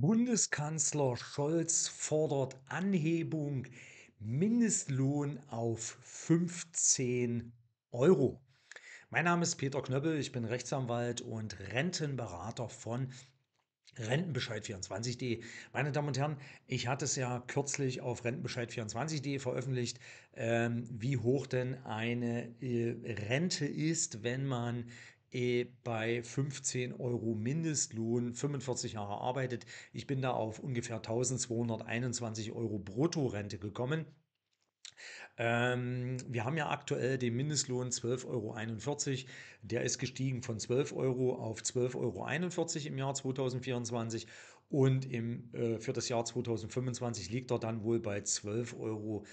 Bundeskanzler Scholz fordert Anhebung Mindestlohn auf 15 Euro. Mein Name ist Peter Knöppel, ich bin Rechtsanwalt und Rentenberater von Rentenbescheid24.de. Meine Damen und Herren, ich hatte es ja kürzlich auf Rentenbescheid24.de veröffentlicht, ähm, wie hoch denn eine äh, Rente ist, wenn man äh, bei 15 Euro Mindestlohn 45 Jahre arbeitet. Ich bin da auf ungefähr 1221 Euro Bruttorente gekommen. Ähm, wir haben ja aktuell den Mindestlohn 12,41 Euro. Der ist gestiegen von 12 Euro auf 12,41 Euro im Jahr 2024 und im, äh, für das Jahr 2025 liegt er dann wohl bei 12,82 Euro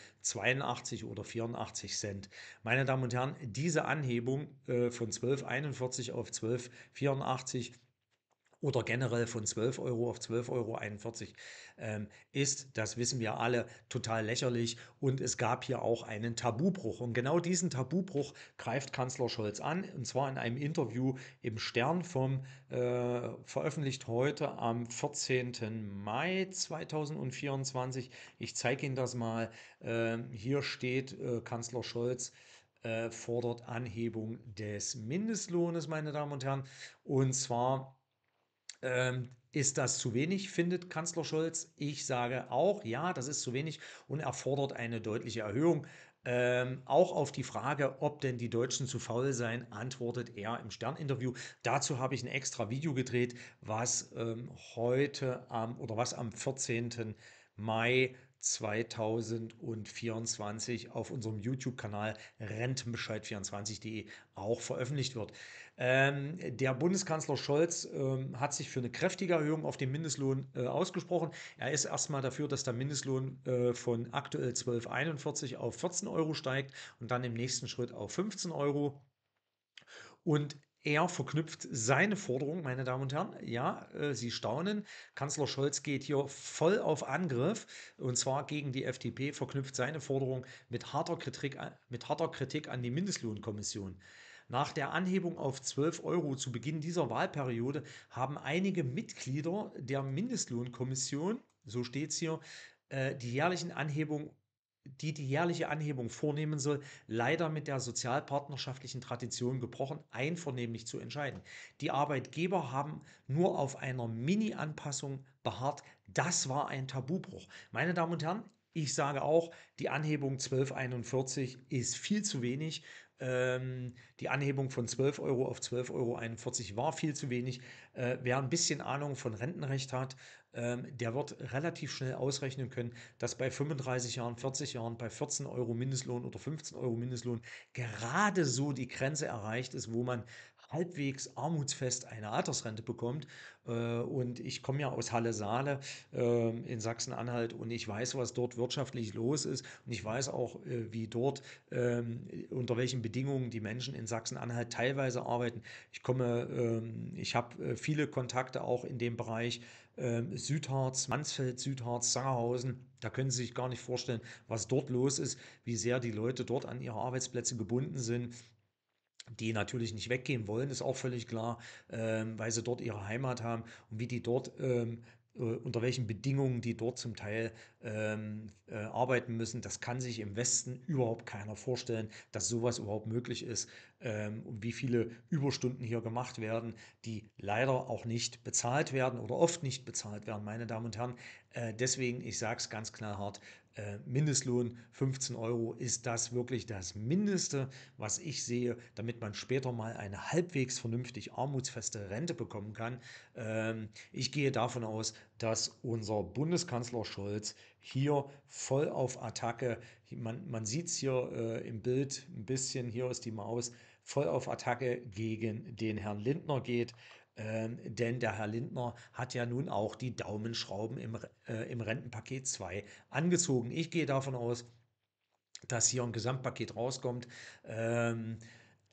oder 84 Cent. Meine Damen und Herren, diese Anhebung äh, von 12,41 auf 12,84 Euro oder generell von 12 Euro auf 12,41 Euro ähm, ist, das wissen wir alle, total lächerlich. Und es gab hier auch einen Tabubruch. Und genau diesen Tabubruch greift Kanzler Scholz an, und zwar in einem Interview im Stern vom äh, veröffentlicht heute am 14. Mai 2024. Ich zeige Ihnen das mal. Ähm, hier steht äh, Kanzler Scholz äh, fordert Anhebung des Mindestlohnes, meine Damen und Herren. Und zwar ähm, ist das zu wenig, findet Kanzler Scholz. Ich sage auch, ja, das ist zu wenig und erfordert eine deutliche Erhöhung. Ähm, auch auf die Frage, ob denn die Deutschen zu faul seien, antwortet er im Stern-Interview. Dazu habe ich ein extra Video gedreht, was ähm, heute am oder was am 14. Mai 2024 auf unserem YouTube-Kanal rentenbescheid24.de auch veröffentlicht wird. Ähm, der Bundeskanzler Scholz ähm, hat sich für eine kräftige Erhöhung auf den Mindestlohn äh, ausgesprochen. Er ist erstmal dafür, dass der Mindestlohn äh, von aktuell 12,41 auf 14 Euro steigt und dann im nächsten Schritt auf 15 Euro. Und er verknüpft seine Forderung, meine Damen und Herren. Ja, äh, Sie staunen. Kanzler Scholz geht hier voll auf Angriff und zwar gegen die FDP, verknüpft seine Forderung mit harter Kritik, mit harter Kritik an die Mindestlohnkommission. Nach der Anhebung auf 12 Euro zu Beginn dieser Wahlperiode haben einige Mitglieder der Mindestlohnkommission, so steht es hier, äh, die jährlichen Anhebungen die die jährliche Anhebung vornehmen soll, leider mit der sozialpartnerschaftlichen Tradition gebrochen, einvernehmlich zu entscheiden. Die Arbeitgeber haben nur auf einer Mini-Anpassung beharrt. Das war ein Tabubruch. Meine Damen und Herren, ich sage auch, die Anhebung 1241 ist viel zu wenig. Ähm, die Anhebung von 12 Euro auf 12,41 Euro war viel zu wenig. Äh, wer ein bisschen Ahnung von Rentenrecht hat, ähm, der wird relativ schnell ausrechnen können, dass bei 35 Jahren, 40 Jahren, bei 14 Euro Mindestlohn oder 15 Euro Mindestlohn gerade so die Grenze erreicht ist, wo man halbwegs armutsfest eine Altersrente bekommt. Äh, und ich komme ja aus Halle-Saale äh, in Sachsen-Anhalt und ich weiß, was dort wirtschaftlich los ist. Und ich weiß auch, äh, wie dort, ähm, unter welchen Bedingungen die Menschen in Sachsen-Anhalt teilweise arbeiten. Ich komme, ähm, ich habe viele Kontakte auch in dem Bereich ähm, Südharz, Mansfeld, Südharz, Sangerhausen. Da können Sie sich gar nicht vorstellen, was dort los ist, wie sehr die Leute dort an ihre Arbeitsplätze gebunden sind, die natürlich nicht weggehen wollen, ist auch völlig klar, ähm, weil sie dort ihre Heimat haben und wie die dort, ähm, äh, unter welchen Bedingungen die dort zum Teil ähm, äh, arbeiten müssen. Das kann sich im Westen überhaupt keiner vorstellen, dass sowas überhaupt möglich ist ähm, und wie viele Überstunden hier gemacht werden, die leider auch nicht bezahlt werden oder oft nicht bezahlt werden, meine Damen und Herren. Äh, deswegen, ich sage es ganz knallhart, äh, Mindestlohn 15 Euro ist das wirklich das Mindeste, was ich sehe, damit man später mal eine halbwegs vernünftig armutsfeste Rente bekommen kann. Ähm, ich gehe davon aus, dass unser Bundeskanzler Scholz hier voll auf Attacke. Man, man sieht es hier äh, im Bild ein bisschen, hier ist die Maus, voll auf Attacke gegen den Herrn Lindner geht. Ähm, denn der Herr Lindner hat ja nun auch die Daumenschrauben im, äh, im Rentenpaket 2 angezogen. Ich gehe davon aus, dass hier ein Gesamtpaket rauskommt. Ähm,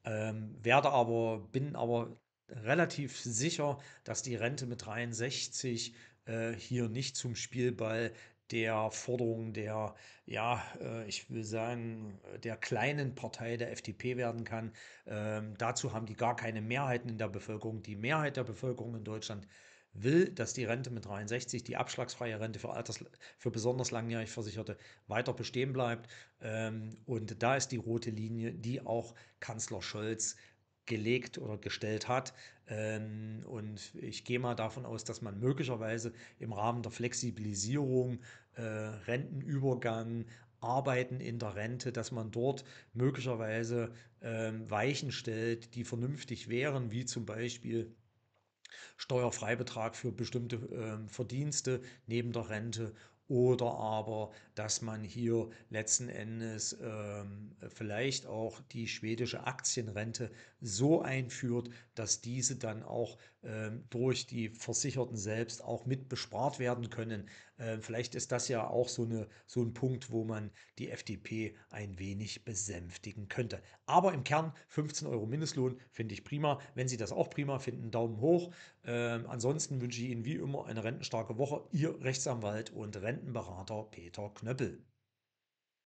ähm, werde aber, bin aber relativ sicher, dass die Rente mit 63 äh, hier nicht zum Spielball der Forderung der, ja, äh, ich will sagen, der kleinen Partei der FDP werden kann. Ähm, dazu haben die gar keine Mehrheiten in der Bevölkerung. Die Mehrheit der Bevölkerung in Deutschland will, dass die Rente mit 63, die abschlagsfreie Rente für, Alters, für besonders langjährig Versicherte, weiter bestehen bleibt. Ähm, und da ist die rote Linie, die auch Kanzler Scholz gelegt oder gestellt hat. Ähm, und ich gehe mal davon aus, dass man möglicherweise im Rahmen der Flexibilisierung, äh, Rentenübergang, Arbeiten in der Rente, dass man dort möglicherweise ähm, Weichen stellt, die vernünftig wären, wie zum Beispiel Steuerfreibetrag für bestimmte ähm, Verdienste neben der Rente oder aber, dass man hier letzten Endes ähm, vielleicht auch die schwedische Aktienrente so einführt, dass diese dann auch ähm, durch die Versicherten selbst auch mit bespart werden können. Ähm, vielleicht ist das ja auch so, eine, so ein Punkt, wo man die FDP ein wenig besänftigen könnte. Aber im Kern 15 Euro Mindestlohn finde ich prima. Wenn Sie das auch prima finden, Daumen hoch. Äh, ansonsten wünsche ich Ihnen wie immer eine rentenstarke Woche. Ihr Rechtsanwalt und Rentenberater Peter Knöppel.